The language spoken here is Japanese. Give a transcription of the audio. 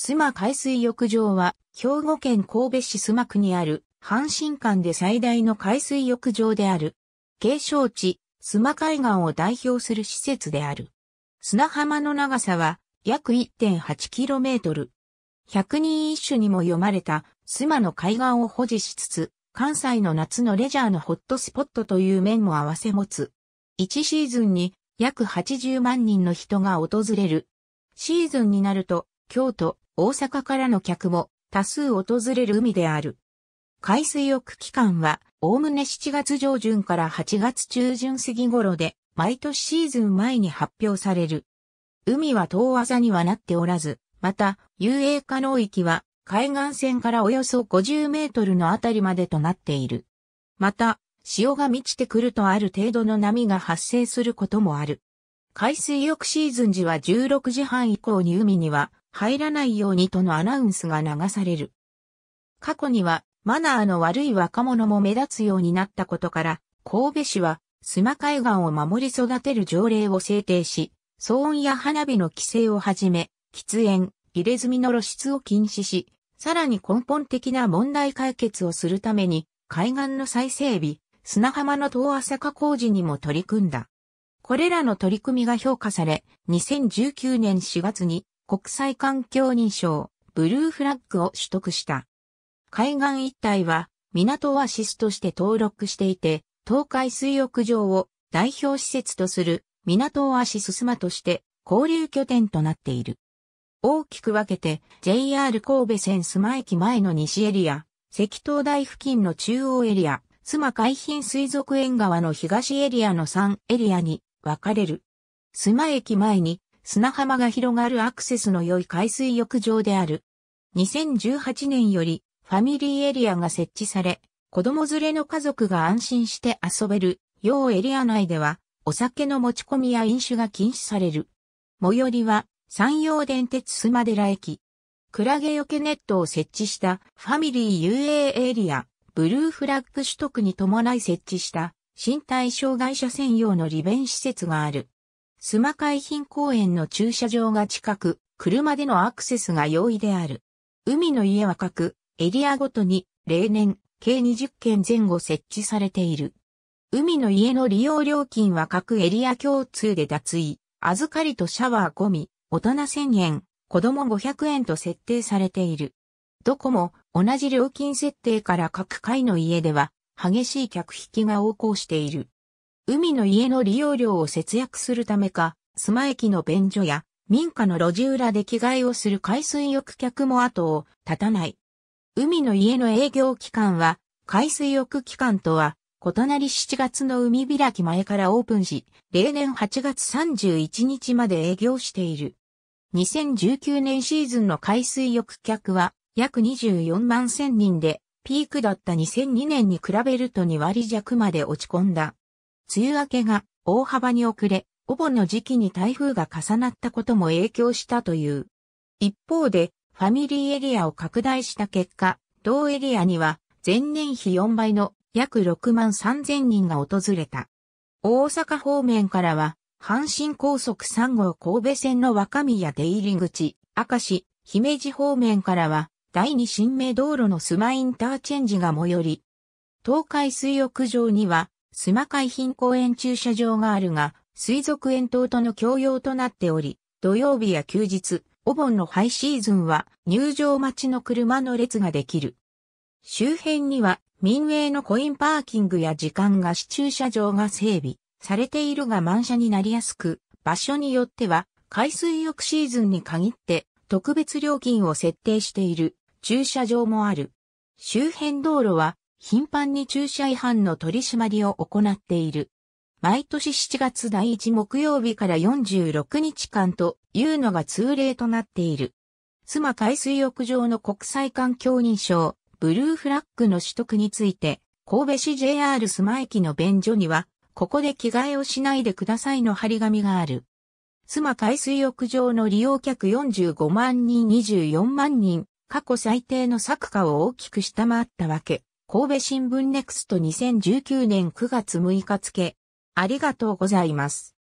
須磨海水浴場は、兵庫県神戸市須磨区にある、阪神間で最大の海水浴場である。景勝地、須磨海岸を代表する施設である。砂浜の長さは、約 1.8km。百人一首にも読まれた、須磨の海岸を保持しつつ、関西の夏のレジャーのホットスポットという面も合わせ持つ。1シーズンに約80万人の人が訪れる。シーズンになると、京都、大阪からの客も多数訪れる海である。海水浴期間は、おおむね7月上旬から8月中旬過ぎ頃で、毎年シーズン前に発表される。海は遠浅にはなっておらず、また、遊泳可能域は、海岸線からおよそ50メートルのあたりまでとなっている。また、潮が満ちてくるとある程度の波が発生することもある。海水浴シーズン時は16時半以降に海には入らないようにとのアナウンスが流される。過去にはマナーの悪い若者も目立つようになったことから、神戸市は須磨海岸を守り育てる条例を制定し、騒音や花火の規制をはじめ、喫煙、入れ墨の露出を禁止し、さらに根本的な問題解決をするために、海岸の再整備、砂浜の遠浅化工事にも取り組んだ。これらの取り組みが評価され、2019年4月に国際環境認証、ブルーフラッグを取得した。海岸一帯は港オアシスとして登録していて、東海水浴場を代表施設とする港オアシススマとして交流拠点となっている。大きく分けて JR 神戸線須磨駅前の西エリア、石東台付近の中央エリア、須磨海浜水族園側の東エリアの3エリアに分かれる。須磨駅前に砂浜が広がるアクセスの良い海水浴場である。2018年よりファミリーエリアが設置され、子供連れの家族が安心して遊べる、要エリア内では、お酒の持ち込みや飲酒が禁止される。最寄りは、山陽電鉄須磨寺駅。クラゲよけネットを設置したファミリー UA エリア、ブルーフラッグ取得に伴い設置した身体障害者専用の利便施設がある。須磨海浜公園の駐車場が近く、車でのアクセスが容易である。海の家は各エリアごとに例年計20件前後設置されている。海の家の利用料金は各エリア共通で脱衣、預かりとシャワー込み、大人1000円、子供500円と設定されている。どこも同じ料金設定から各階の家では激しい客引きが横行している。海の家の利用料を節約するためか、須磨駅の便所や民家の路地裏で着替えをする海水浴客も後を絶たない。海の家の営業期間は海水浴期間とは異なり7月の海開き前からオープンし、例年8月31日まで営業している。2019年シーズンの海水浴客は約24万1000人で、ピークだった2002年に比べると2割弱まで落ち込んだ。梅雨明けが大幅に遅れ、お盆の時期に台風が重なったことも影響したという。一方で、ファミリーエリアを拡大した結果、同エリアには前年比4倍の約6万3000人が訪れた。大阪方面からは、阪神高速3号神戸線の若宮出入り口、明石、姫路方面からは、第二新名道路のスマインターチェンジが最寄り。東海水浴場には、須磨海浜公園駐車場があるが、水族園等との共用となっており、土曜日や休日、お盆のハイシーズンは入場待ちの車の列ができる。周辺には民営のコインパーキングや時間貸し駐車場が整備されているが満車になりやすく、場所によっては海水浴シーズンに限って特別料金を設定している駐車場もある。周辺道路は頻繁に駐車違反の取り締まりを行っている。毎年7月第1木曜日から46日間というのが通例となっている。妻海水浴場の国際環境認証、ブルーフラッグの取得について、神戸市 JR スマ駅の便所には、ここで着替えをしないでくださいの張り紙がある。妻海水浴場の利用客45万人24万人、過去最低の作価を大きく下回ったわけ。神戸新聞ネクスト2019年9月6日付。ありがとうございます。